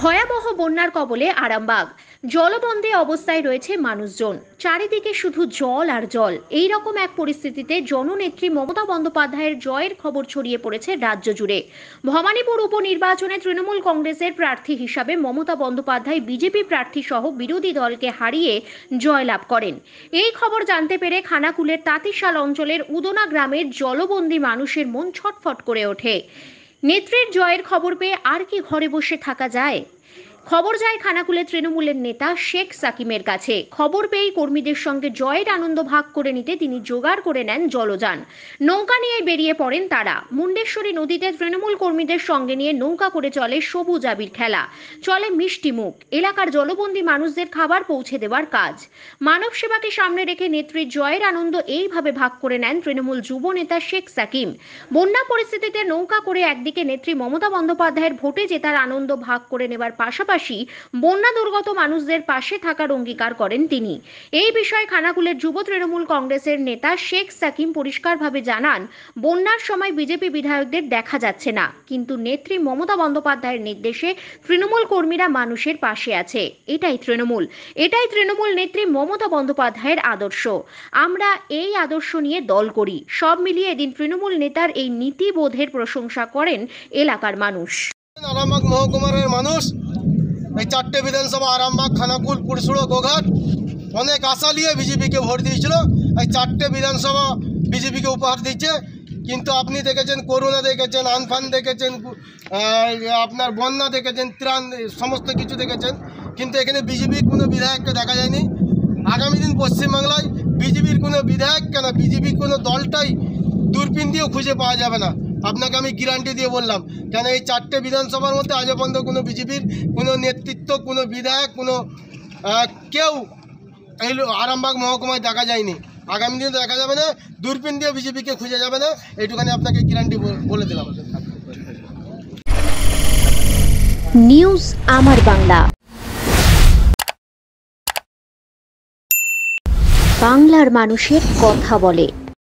ভয়াবহ বন্যার কবলে আরামবাগ জলবন্দী অবস্থায় রয়েছে মানুষজন চারিদিকে শুধু জল আর জল এই রকম এক পরিস্থিতিতে জননেত্রী মমতা বন্দ্যোপাধ্যায়ের জয়ের খবর ছড়িয়ে পড়েছে রাজ্য জুড়ে ভবানীপুর উপনির্বাচনে তৃণমূল কংগ্রেসের প্রার্থী হিসাবে মমতা বন্দ্যোপাধ্যায় বিজেপি প্রার্থী সহ বিরোধী দলকে হারিয়ে জয়লাভ করেন এই খবর জানতে পেরে খানাকুলের তাঁতিশাল অঞ্চলের উদনা গ্রামের জলবন্দী মানুষের মন ছটফট করে ওঠে নেত্রের জয়ের খবর পেয়ে আর কি ঘরে বসে থাকা যায় খবর যায় খানাকুলে তৃণমূলের নেতা শেখ সাকিমের কাছে খবর পেয়ে কর্মীদের সঙ্গে জয়ের আনন্দ ভাগ করে নিতে তিনি জোগাড় করে নেন জলযান নৌকা নিয়ে বেরিয়ে পড়েন তারা মুন্ডেশ্বরী নদীতে তৃণমূল কর্মীদের সঙ্গে নিয়ে নৌকা করে চলে সবুজ আবির খেলা চলে মিষ্টি মুখ এলাকার জলবন্দী মানুষদের খাবার পৌঁছে দেওয়ার কাজ মানব সেবাকে সামনে রেখে নেত্রী জয়ের আনন্দ এইভাবে ভাগ করে নেন তৃণমূল যুব নেতা শেখ সাকিম বন্যা পরিস্থিতিতে নৌকা করে একদিকে নেত্রী মমতা বন্দ্যোপাধ্যায়ের ভোটে জেতার আনন্দ ভাগ করে নেবার পাশাপাশি পাশাপাশি বন্যা দুর্গত মানুষদের পাশে থাকার অঙ্গীকার করেন তিনি এই বিষয়ে খানাকুলের যুব তৃণমূল কংগ্রেসের নেতা শেখ সাকিম পরিষ্কারভাবে জানান বন্যার সময় বিজেপি বিধায়কদের দেখা যাচ্ছে না কিন্তু নেত্রী মমতা বন্দ্যোপাধ্যায়ের নির্দেশে তৃণমূল কর্মীরা মানুষের পাশে আছে এটাই তৃণমূল এটাই তৃণমূল নেত্রী মমতা বন্দ্যোপাধ্যায়ের আদর্শ আমরা এই আদর্শ নিয়ে দল করি সব মিলিয়ে এদিন তৃণমূল নেতার এই নীতিবোধের প্রশংসা করেন এলাকার মানুষ আলামাক মহকুমার মানুষ এই চারটে বিধানসভা আরামবাগ খানাকুল পুরসুড়ো গোঘাট অনেক আশা নিয়ে বিজেপিকে ভোট দিয়েছিল এই চারটে বিধানসভা বিজেপিকে উপহার দিচ্ছে কিন্তু আপনি দেখেছেন করোনা দেখেছেন আনফান দেখেছেন আপনার বন্যা দেখেছেন ত্রাণ সমস্ত কিছু দেখেছেন কিন্তু এখানে বিজেপির কোনো বিধায়ককে দেখা যায়নি আগামী দিন পশ্চিমবাংলায় বিজেপির কোনো বিধায়ক কেন বিজেপির কোনো দলটাই দূরপিন দিয়েও খুঁজে পাওয়া যাবে না আপনাকে আমি গ্যারান্টি দিয়ে বললাম কেন এই চারটে বিধানসভার মধ্যে আজও পর্যন্ত কোনো বিজেপির কোনো নেতৃত্ব কোনো বিধায়ক কোনো কেউ এই আরামবাগ মহকুমায় দেখা যায়নি আগামী দিনে দেখা যাবে না দূরপিন দিয়ে বিজেপিকে খুঁজে যাবে না এইটুখানি আপনাকে গ্যারান্টি বলে দিলাম নিউজ আমার বাংলা বাংলার মানুষের কথা বলে